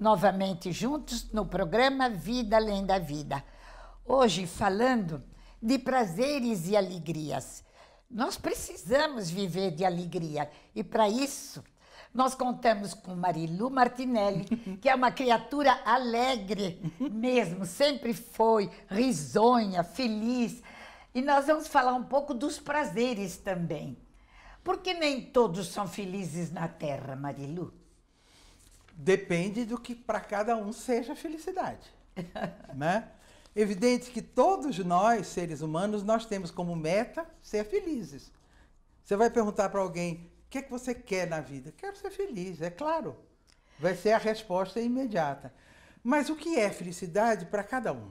novamente juntos no programa Vida Além da Vida. Hoje falando de prazeres e alegrias. Nós precisamos viver de alegria e para isso nós contamos com Marilu Martinelli, que é uma criatura alegre mesmo, sempre foi risonha, feliz. E nós vamos falar um pouco dos prazeres também. Porque nem todos são felizes na Terra, Marilu. Depende do que para cada um seja felicidade, né? Evidente que todos nós, seres humanos, nós temos como meta ser felizes. Você vai perguntar para alguém: "O que é que você quer na vida?" "Quero ser feliz", é claro. Vai ser a resposta imediata. Mas o que é felicidade para cada um?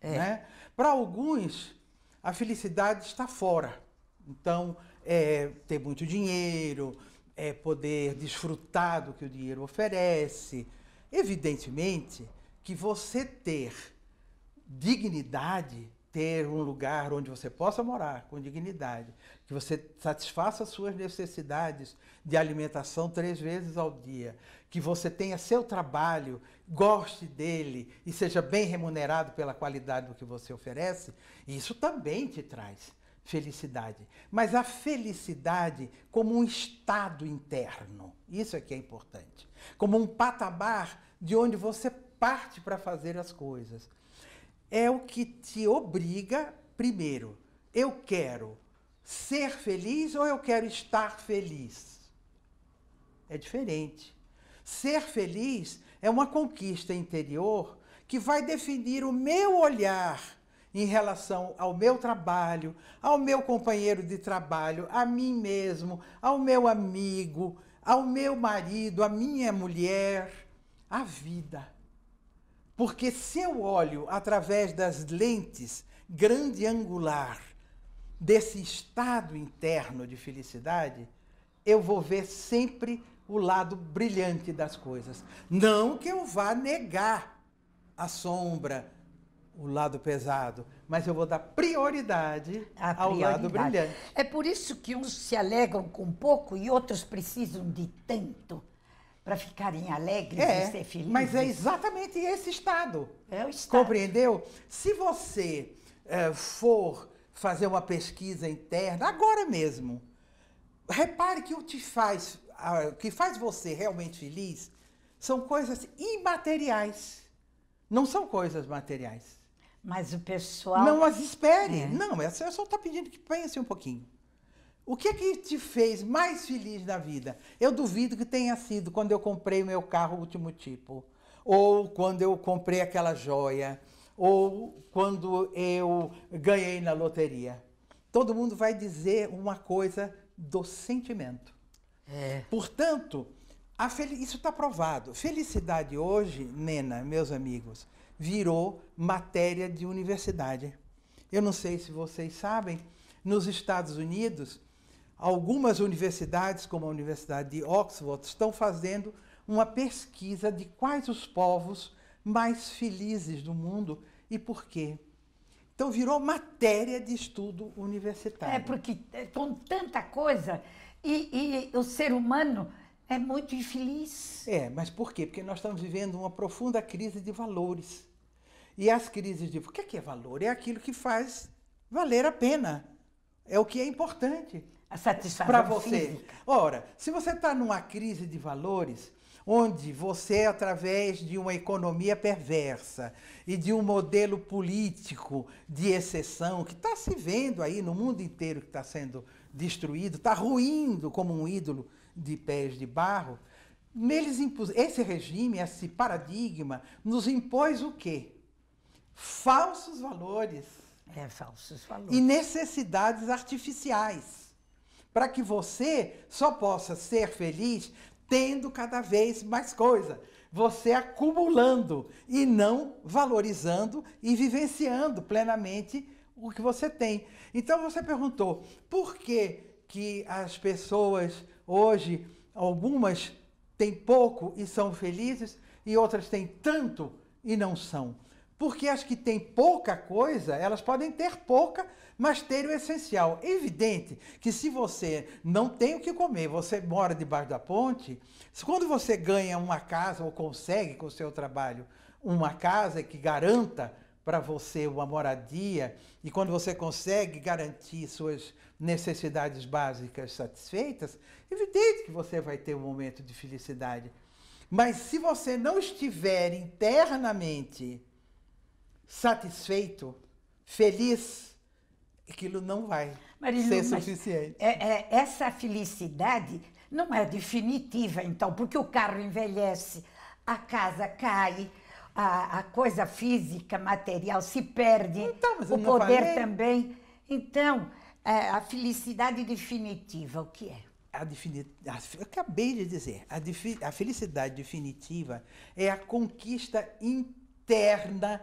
É. Né? Para alguns, a felicidade está fora. Então, é ter muito dinheiro, é, poder desfrutar do que o dinheiro oferece. Evidentemente que você ter dignidade, ter um lugar onde você possa morar com dignidade, que você satisfaça suas necessidades de alimentação três vezes ao dia, que você tenha seu trabalho, goste dele e seja bem remunerado pela qualidade do que você oferece, isso também te traz felicidade, mas a felicidade como um estado interno. Isso é que é importante. Como um patamar de onde você parte para fazer as coisas. É o que te obriga, primeiro, eu quero ser feliz ou eu quero estar feliz? É diferente. Ser feliz é uma conquista interior que vai definir o meu olhar em relação ao meu trabalho, ao meu companheiro de trabalho, a mim mesmo, ao meu amigo, ao meu marido, à minha mulher, à vida. Porque se eu olho através das lentes grande angular desse estado interno de felicidade, eu vou ver sempre o lado brilhante das coisas. Não que eu vá negar a sombra, o lado pesado, mas eu vou dar prioridade, prioridade, ao lado brilhante. É por isso que uns se alegram com pouco e outros precisam de tanto para ficarem alegres é, e ser felizes. Mas é exatamente esse estado. É o estado. Compreendeu? Se você é, for fazer uma pesquisa interna agora mesmo, repare que o faz, o que faz você realmente feliz são coisas imateriais. Não são coisas materiais. Mas o pessoal. Não as espere. É. Não, você é só está pedindo que pense um pouquinho. O que é que te fez mais feliz na vida? Eu duvido que tenha sido quando eu comprei o meu carro último tipo, ou quando eu comprei aquela joia, ou quando eu ganhei na loteria. Todo mundo vai dizer uma coisa do sentimento. É. Portanto, isso está provado. Felicidade hoje, Nena, meus amigos, virou matéria de universidade. Eu não sei se vocês sabem, nos Estados Unidos, algumas universidades, como a Universidade de Oxford, estão fazendo uma pesquisa de quais os povos mais felizes do mundo e por quê. Então virou matéria de estudo universitário. É, porque é, com tanta coisa e, e, o ser humano é muito infeliz. É, mas por quê? Porque nós estamos vivendo uma profunda crise de valores. E as crises de o é que é valor? É aquilo que faz valer a pena. É o que é importante. A satisfação para você. Física. Ora, se você está numa crise de valores, onde você, através de uma economia perversa e de um modelo político de exceção que está se vendo aí no mundo inteiro que está sendo destruído, está ruindo como um ídolo de pés de barro, neles impus... esse regime, esse paradigma, nos impôs o quê? falsos valores. É, falsos valores. E necessidades artificiais. Para que você só possa ser feliz tendo cada vez mais coisa. Você acumulando e não valorizando e vivenciando plenamente o que você tem. Então você perguntou por que, que as pessoas hoje, algumas têm pouco e são felizes, e outras têm tanto e não são. Porque as que têm pouca coisa, elas podem ter pouca, mas ter o essencial. É evidente que se você não tem o que comer, você mora debaixo da ponte, quando você ganha uma casa ou consegue com o seu trabalho uma casa que garanta para você uma moradia e quando você consegue garantir suas necessidades básicas satisfeitas, evidente que você vai ter um momento de felicidade. Mas se você não estiver internamente satisfeito, feliz, aquilo não vai Marilu, ser suficiente. É, é, essa felicidade não é definitiva, então, porque o carro envelhece, a casa cai, a, a coisa física, material se perde, então, o poder também. Então, é, a felicidade definitiva, o que é? A defini... Eu acabei de dizer, a, a felicidade definitiva é a conquista interna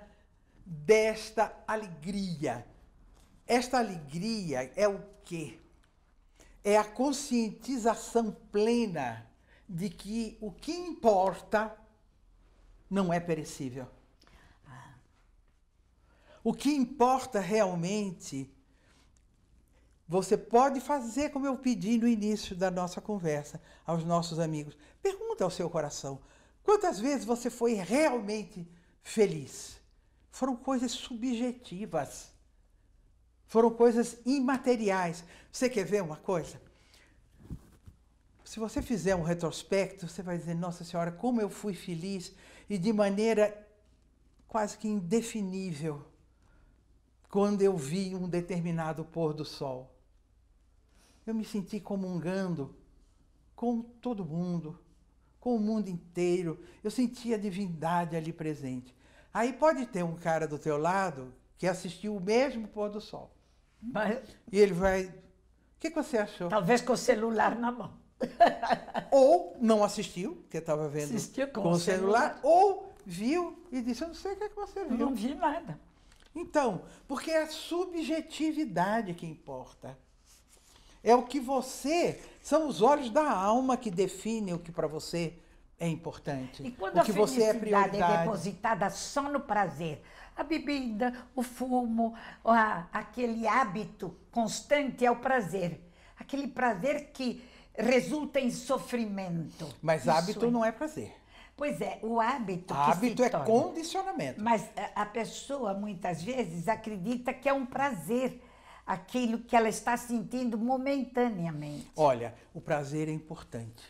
desta alegria. Esta alegria é o quê? É a conscientização plena de que o que importa não é perecível. Ah. O que importa realmente, você pode fazer como eu pedi no início da nossa conversa aos nossos amigos. Pergunta ao seu coração: quantas vezes você foi realmente feliz? foram coisas subjetivas, foram coisas imateriais. Você quer ver uma coisa? Se você fizer um retrospecto, você vai dizer: Nossa Senhora, como eu fui feliz e de maneira quase que indefinível quando eu vi um determinado pôr do sol. Eu me senti comungando com todo mundo, com o mundo inteiro. Eu senti a divindade ali presente. Aí pode ter um cara do teu lado que assistiu o mesmo pôr do sol. Mas... E ele vai. O que, que você achou? Talvez com o celular na mão. ou não assistiu, porque estava vendo assistiu com, com o celular, celular, ou viu e disse: Eu não sei o que, é que você viu. Não vi nada. Então, porque é a subjetividade que importa. É o que você, são os olhos da alma que definem o que para você é importante. E quando o que a você é, é prioridade... é depositada só no prazer, a bebida, o fumo, a, aquele hábito constante é o prazer. Aquele prazer que resulta em sofrimento. Mas Isso hábito é. não é prazer. Pois é, o hábito. Hábito é torna. condicionamento. Mas a, a pessoa muitas vezes acredita que é um prazer aquilo que ela está sentindo momentaneamente. Olha, o prazer é importante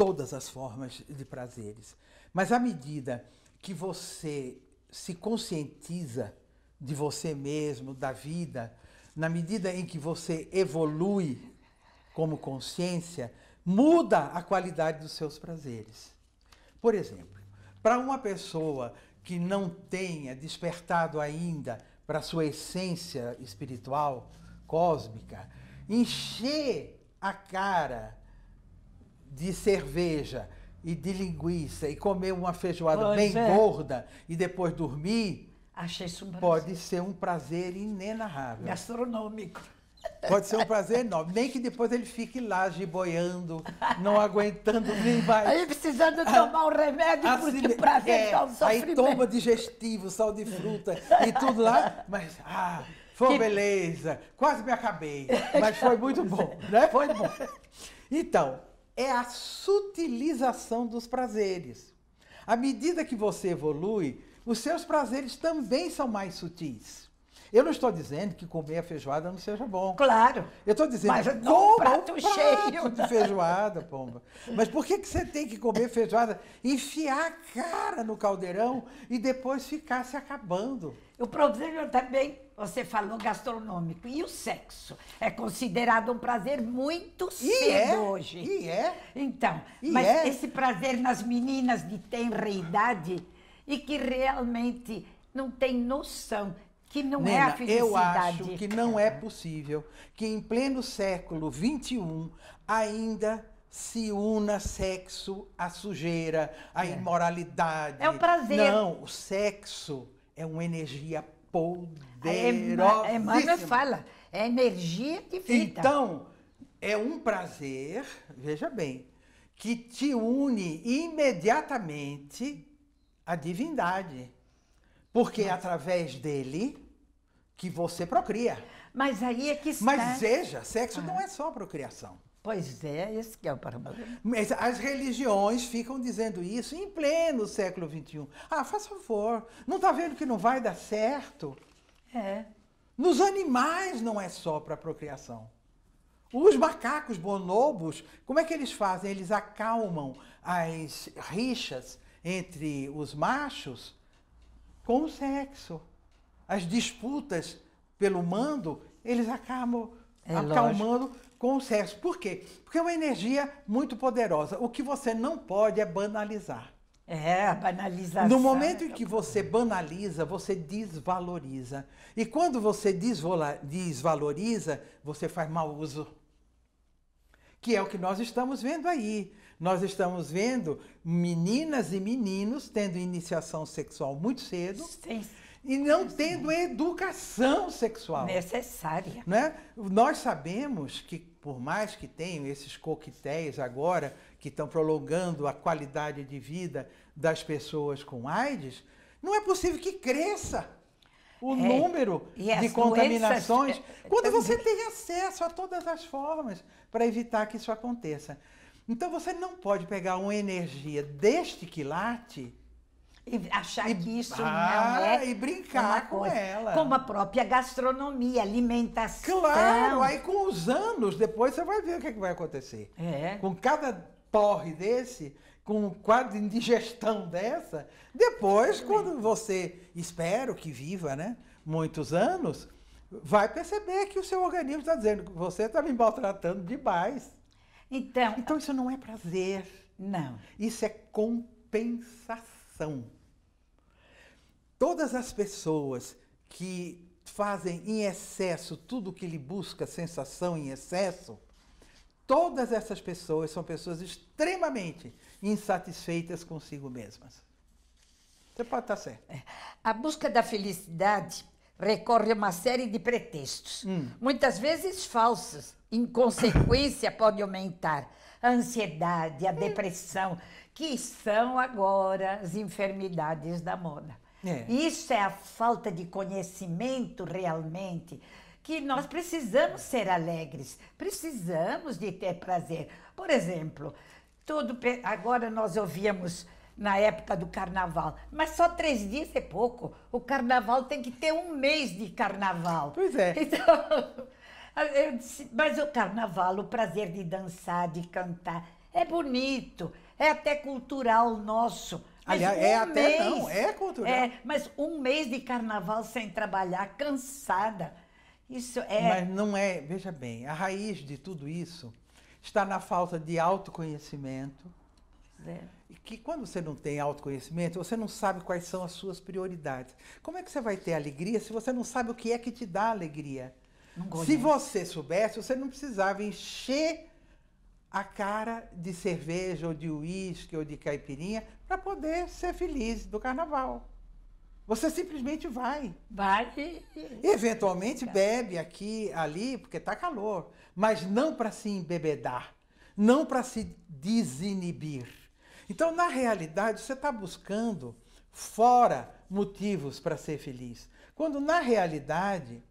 todas as formas de prazeres. Mas à medida que você se conscientiza de você mesmo, da vida, na medida em que você evolui como consciência, muda a qualidade dos seus prazeres. Por exemplo, para uma pessoa que não tenha despertado ainda para sua essência espiritual, cósmica, encher a cara de cerveja e de linguiça e comer uma feijoada pois bem é. gorda e depois dormir, Achei isso um pode ser um prazer inenarrável. Gastronômico. Pode ser um prazer enorme. Nem que depois ele fique lá giboiando, não aguentando nem mais. Aí precisando ah, tomar um remédio assim, porque o prazer é, dá Aí toma digestivo, sal de fruta e tudo lá. Mas, ah, foi que... beleza. Quase me acabei. Mas foi muito bom, né? Foi bom. Então, é a sutilização dos prazeres. À medida que você evolui, os seus prazeres também são mais sutis. Eu não estou dizendo que comer a feijoada não seja bom. Claro. Eu estou dizendo mas é que coma um prato, prato cheio de né? feijoada, pomba. Mas por que, que você tem que comer feijoada, enfiar a cara no caldeirão e depois ficar se acabando? O problema também, você falou gastronômico. E o sexo? É considerado um prazer muito e é? cedo é? hoje. E é? Então, e mas é? esse prazer nas meninas de tenra idade e que realmente não tem noção que não é Nena, é a felicidade. Eu acho que não é possível que em pleno século XXI ainda se una sexo à sujeira, à é. imoralidade. É um prazer. Não, o sexo é uma energia poderosa. É, mais fala, é energia de vida. Então, é um prazer, veja bem, que te une imediatamente à divindade. Porque é através dele que você procria. Mas aí é que está... Mas veja, sexo ah. não é só procriação. Pois é, esse que é o problema. as religiões ficam dizendo isso em pleno século XXI. Ah, faz favor, não está vendo que não vai dar certo? É. Nos animais não é só para procriação. Os macacos bonobos, como é que eles fazem? Eles acalmam as rixas entre os machos com o sexo. As disputas pelo mando, eles acabam é acalmando lógico. com o sexo. Por quê? Porque é uma energia muito poderosa. O que você não pode é banalizar. É, a banalização. No é momento em que você banaliza, você desvaloriza. E quando você desvaloriza, você faz mau uso. Que é o que nós estamos vendo aí. Nós estamos vendo meninas e meninos tendo iniciação sexual muito cedo. Sim, sim e não tendo educação sexual. Necessária. Né? Nós sabemos que, por mais que tenham esses coquetéis agora, que estão prolongando a qualidade de vida das pessoas com AIDS, não é possível que cresça o é, número de contaminações doenças, quando então, você tem acesso a todas as formas para evitar que isso aconteça. Então você não pode pegar uma energia deste quilate e achar e, que isso ah, não é. E brincar com coisa. ela. Como a própria gastronomia, alimentação. Claro, aí com os anos depois você vai ver o que, é que vai acontecer. É. Com cada torre desse, com um quadro de indigestão dessa, depois, quando você, espero que viva, né? Muitos anos, vai perceber que o seu organismo está dizendo que você está me maltratando demais. Então, então, isso não é prazer. Não. Isso é compensação ação. Todas as pessoas que fazem em excesso tudo que lhe busca sensação em excesso, todas essas pessoas são pessoas extremamente insatisfeitas consigo mesmas. Você pode estar certo. É. A busca da felicidade recorre a uma série de pretextos, hum. muitas vezes falsos. Em consequência, pode aumentar a ansiedade, a hum. depressão, que são agora as enfermidades da moda. É. Isso é a falta de conhecimento realmente que nós precisamos ser alegres, precisamos de ter prazer. Por exemplo, tudo agora nós ouvíamos na época do carnaval. Mas só três dias é pouco. O carnaval tem que ter um mês de carnaval. Pois é. Então, eu disse, mas o carnaval, o prazer de dançar, de cantar, é bonito. É até cultural nosso. Aliás, um é até mês, não, é cultural. É, mas um mês de carnaval sem trabalhar, cansada. Isso é. Mas não é, veja bem, a raiz de tudo isso está na falta de autoconhecimento. É. Que quando você não tem autoconhecimento, você não sabe quais são as suas prioridades. Como é que você vai ter alegria se você não sabe o que é que te dá alegria? Se você soubesse, você não precisava encher a cara de cerveja ou de uísque ou de caipirinha para poder ser feliz do carnaval. Você simplesmente vai. Vai. E eventualmente bebe aqui, ali, porque está calor, mas não para se embebedar, não para se desinibir. Então, na realidade, você está buscando fora motivos para ser feliz. Quando na realidade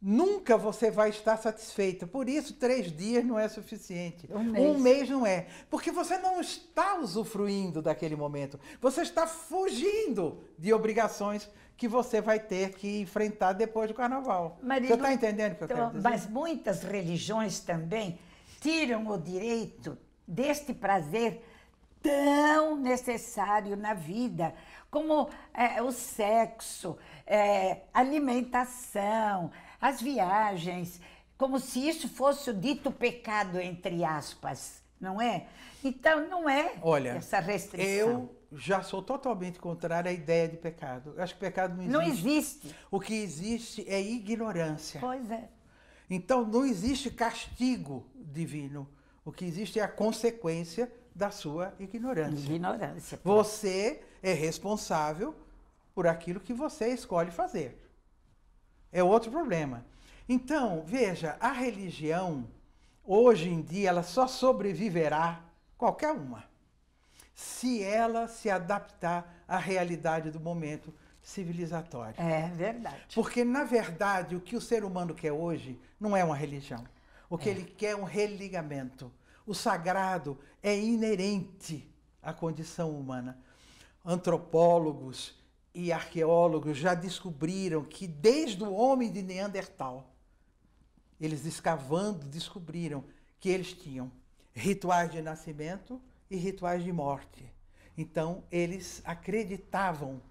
Nunca você vai estar satisfeita. Por isso, três dias não é suficiente. Um mês. um mês. não é. Porque você não está usufruindo daquele momento. Você está fugindo de obrigações que você vai ter que enfrentar depois do carnaval. Marilu, você está entendendo o que eu então, quero dizer? Mas muitas religiões também tiram o direito deste prazer tão necessário na vida, como é, o sexo, é, alimentação as viagens, como se isso fosse o dito pecado, entre aspas, não é? Então, não é Olha, essa restrição. Eu já sou totalmente contrário à ideia de pecado. Eu acho que pecado não existe. Não existe. O que existe é ignorância. Pois é. Então, não existe castigo divino. O que existe é a consequência da sua ignorância. Ignorância. Você é responsável por aquilo que você escolhe fazer é outro problema. Então, veja, a religião, hoje em dia, ela só sobreviverá, qualquer uma, se ela se adaptar à realidade do momento civilizatório. É verdade. Porque, na verdade, o que o ser humano quer hoje não é uma religião. O que é. ele quer é um religamento. O sagrado é inerente à condição humana. Antropólogos, e arqueólogos já descobriram que desde o homem de Neandertal, eles escavando descobriram que eles tinham rituais de nascimento e rituais de morte. Então, eles acreditavam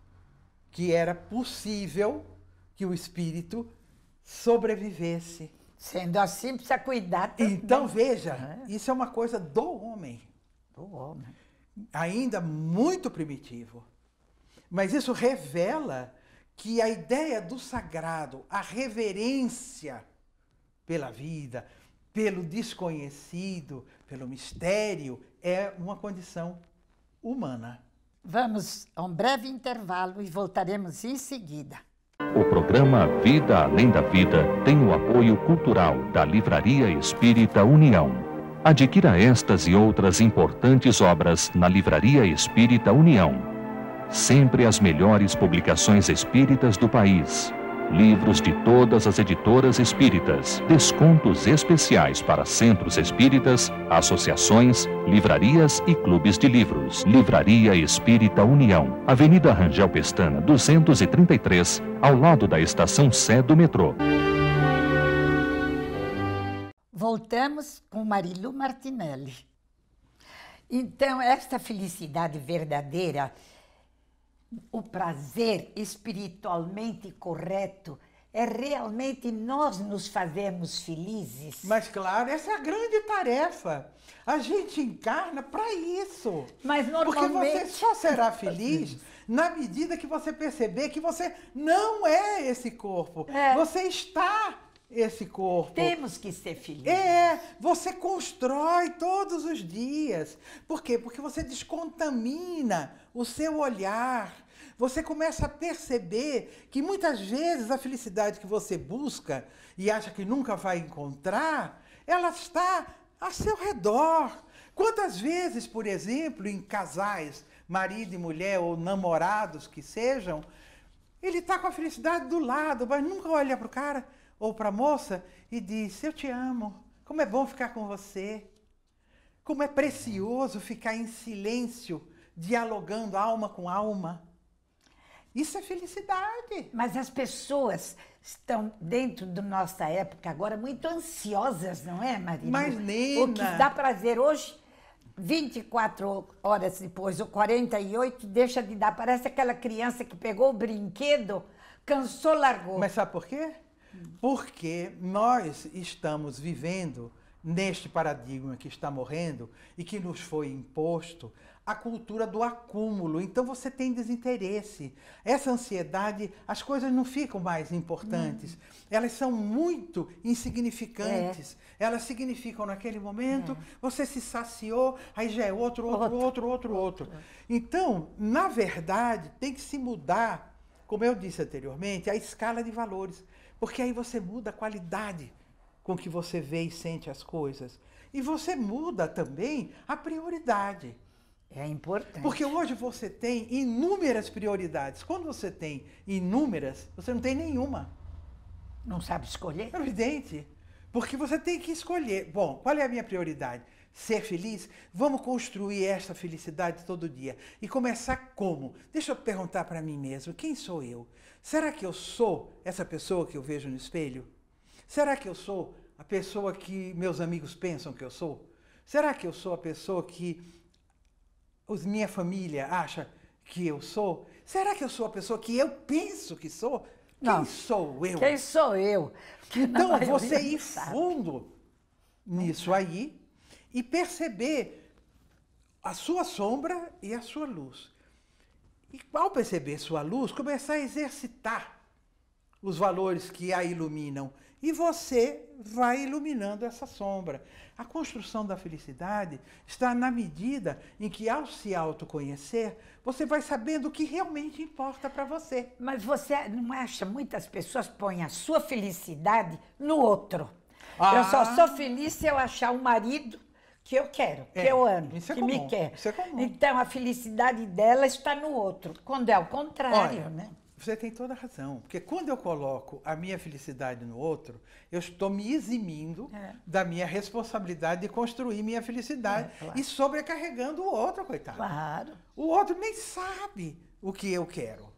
que era possível que o espírito sobrevivesse. Sendo assim, precisa cuidar também. Então, né? veja, é. isso é uma coisa do homem. Do homem. Ainda muito primitivo. Mas isso revela que a ideia do sagrado, a reverência pela vida, pelo desconhecido, pelo mistério, é uma condição humana. Vamos a um breve intervalo e voltaremos em seguida. O programa Vida Além da Vida tem o apoio cultural da Livraria Espírita União. Adquira estas e outras importantes obras na Livraria Espírita União sempre as melhores publicações espíritas do país. Livros de todas as editoras espíritas, descontos especiais para centros espíritas, associações, livrarias e clubes de livros. Livraria Espírita União, Avenida Rangel Pestana, 233, ao lado da estação Sé do metrô. Voltamos com Marilu Martinelli. Então, esta felicidade verdadeira o prazer espiritualmente correto é realmente nós nos fazermos felizes. Mas claro, essa é a grande tarefa. A gente encarna para isso. Mas normalmente... Porque você só será feliz na medida que você perceber que você não é esse corpo. É. Você está esse corpo. Temos que ser felizes. É, você constrói todos os dias. Por quê? Porque você descontamina o seu olhar você começa a perceber que muitas vezes a felicidade que você busca e acha que nunca vai encontrar, ela está a seu redor. Quantas vezes, por exemplo, em casais, marido e mulher ou namorados que sejam, ele está com a felicidade do lado, mas nunca olha para o cara ou para a moça e diz: Eu te amo, como é bom ficar com você. Como é precioso ficar em silêncio, dialogando alma com alma. Isso é felicidade. Mas as pessoas estão, dentro da nossa época agora, muito ansiosas, não é, Marina? Mas, nem O que dá prazer hoje, 24 horas depois, ou 48, deixa de dar. Parece aquela criança que pegou o brinquedo, cansou, largou. Mas sabe por quê? Porque nós estamos vivendo neste paradigma que está morrendo e que nos foi imposto, a cultura do acúmulo. Então você tem desinteresse. Essa ansiedade, as coisas não ficam mais importantes. Hum. Elas são muito insignificantes. É. Elas significam naquele momento, é. você se saciou, aí já é outro, outro, outro, outro, outro. outro. outro. Então, na verdade, tem que se mudar, como eu disse anteriormente, a escala de valores. Porque aí você muda a qualidade com que você vê e sente as coisas. E você muda também a prioridade. É importante. Porque hoje você tem inúmeras prioridades. Quando você tem inúmeras, você não tem nenhuma. Não sabe escolher? É evidente. Porque você tem que escolher. Bom, qual é a minha prioridade? Ser feliz? Vamos construir esta felicidade todo dia. E começar como? Deixa eu perguntar para mim mesmo: quem sou eu? Será que eu sou essa pessoa que eu vejo no espelho? Será que eu sou a pessoa que meus amigos pensam que eu sou? Será que eu sou a pessoa que os minha família acha que eu sou? Será que eu sou a pessoa que eu penso que sou? Não. Quem sou eu? Quem sou eu? Que então você ir fundo nisso aí e perceber a sua sombra e a sua luz. E ao perceber sua luz, começar a exercitar os valores que a iluminam e você vai iluminando essa sombra. A construção da felicidade está na medida em que, ao se autoconhecer, você vai sabendo o que realmente importa para você. Mas você não acha muitas pessoas põem a sua felicidade no outro? Ah. Eu só sou feliz se eu achar um marido que eu quero, é, é, que eu amo, é que comum, me quer. É então a felicidade dela está no outro, quando é o contrário, Olha, né? Você tem toda a razão, porque quando eu coloco a minha felicidade no outro, eu estou me eximindo é. da minha responsabilidade de construir minha felicidade é, claro. e sobrecarregando o outro, coitado. Claro. O outro nem sabe o que eu quero.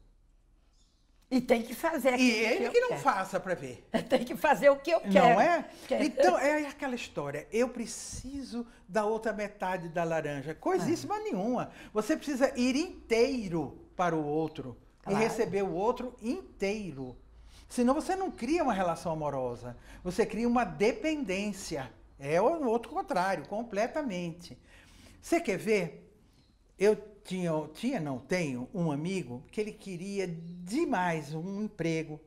E tem que fazer aquilo E ele que, que não faça para ver. Tem que fazer o que eu quero. Não é? Quero. É. Então, é aquela história. Eu preciso da outra metade da laranja. Coisíssima ah. nenhuma. Você precisa ir inteiro para o outro e receber o outro inteiro. Senão você não cria uma relação amorosa. Você cria uma dependência. É o outro contrário, completamente. Você quer ver? Eu tinha, tinha, não tenho, um amigo que ele queria demais um emprego,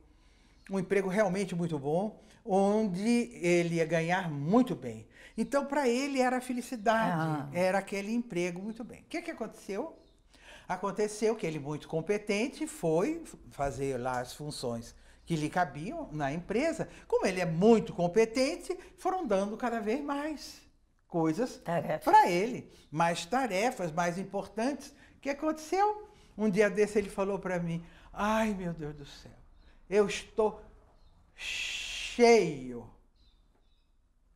um emprego realmente muito bom, onde ele ia ganhar muito bem. Então, para ele era felicidade, ah. era aquele emprego muito bem. O que, que aconteceu? Aconteceu que ele, muito competente, foi fazer lá as funções que lhe cabiam na empresa. Como ele é muito competente, foram dando cada vez mais coisas para ele, mais tarefas mais importantes. O que aconteceu? Um dia desse ele falou para mim: Ai meu Deus do céu, eu estou cheio.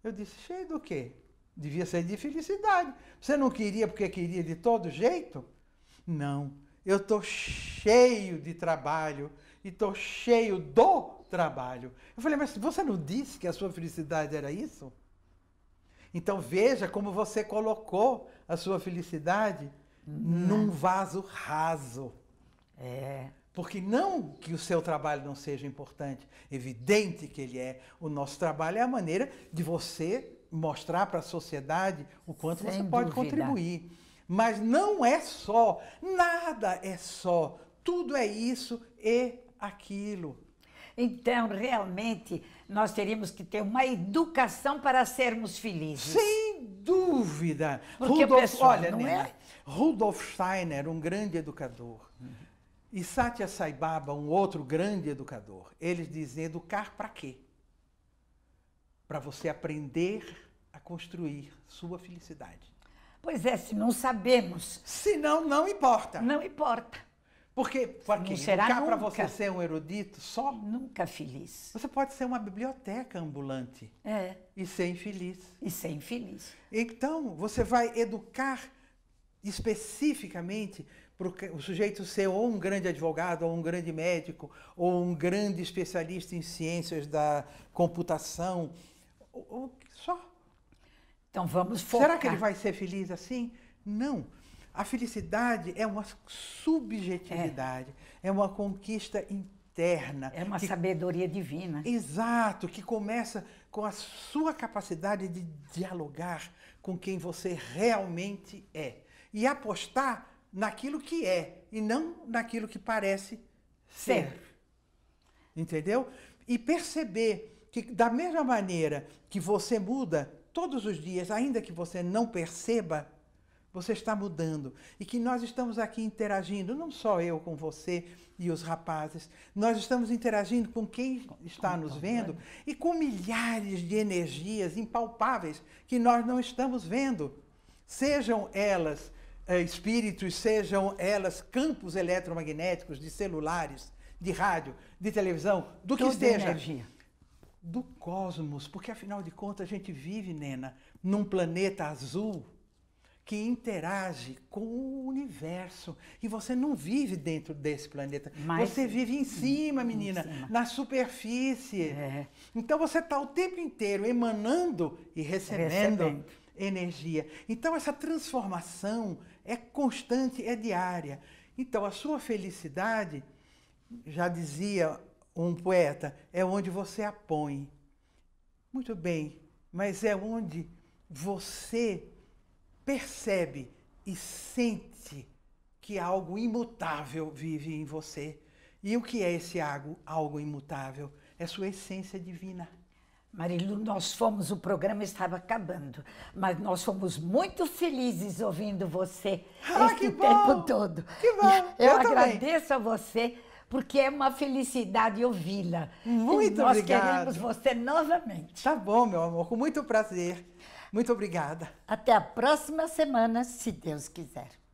Eu disse: Cheio do quê? Devia ser de felicidade. Você não queria porque queria de todo jeito? Não, eu estou cheio de trabalho e estou cheio do trabalho. Eu falei, mas você não disse que a sua felicidade era isso? Então veja como você colocou a sua felicidade hum. num vaso raso. É. Porque não que o seu trabalho não seja importante, evidente que ele é. O nosso trabalho é a maneira de você mostrar para a sociedade o quanto Sem você pode dúvida. contribuir. Mas não é só, nada é só, tudo é isso e aquilo. Então, realmente, nós teríamos que ter uma educação para sermos felizes. Sem dúvida. Porque Rudolf, pessoal, olha, não é? Rudolf Steiner, um grande educador, uhum. e Satya Sai Baba, um outro grande educador, eles dizem educar para quê? Para você aprender a construir sua felicidade. Pois é, se não sabemos. Se não, não importa. Não importa. Porque, porque será para você ser um erudito só? Nunca feliz. Você pode ser uma biblioteca ambulante. É. E ser infeliz. E ser infeliz. Então, você vai educar especificamente para o sujeito ser ou um grande advogado, ou um grande médico, ou um grande especialista em ciências da computação, ou, ou só. Então vamos focar. Será que ele vai ser feliz assim? Não. A felicidade é uma subjetividade, é, é uma conquista interna. É uma que... sabedoria divina. Exato, que começa com a sua capacidade de dialogar com quem você realmente é. E apostar naquilo que é e não naquilo que parece ser. ser. Entendeu? E perceber que, da mesma maneira que você muda todos os dias, ainda que você não perceba, você está mudando e que nós estamos aqui interagindo, não só eu com você e os rapazes, nós estamos interagindo com quem está nos então, vendo né? e com milhares de energias impalpáveis que nós não estamos vendo. Sejam elas eh, espíritos, sejam elas campos eletromagnéticos de celulares, de rádio, de televisão, do Toda que seja. Energia do cosmos, porque afinal de contas a gente vive, Nena, num planeta azul que interage com o universo. E você não vive dentro desse planeta. Mas... Você vive em cima, menina, em cima. na superfície. É. Então você está o tempo inteiro emanando e recebendo, recebendo energia. Então essa transformação é constante, é diária. Então a sua felicidade, já dizia um poeta, é onde você a põe. Muito bem, mas é onde você percebe e sente que algo imutável vive em você. E o que é esse algo, algo imutável? É sua essência divina. Marilu, nós fomos, o programa estava acabando, mas nós fomos muito felizes ouvindo você ah, esse tempo bom. todo. Que bom! Eu, Eu agradeço a você porque é uma felicidade ouvi-la. Muito obrigada. Nós queremos você novamente. Tá bom, meu amor, com muito prazer. Muito obrigada. Até a próxima semana, se Deus quiser.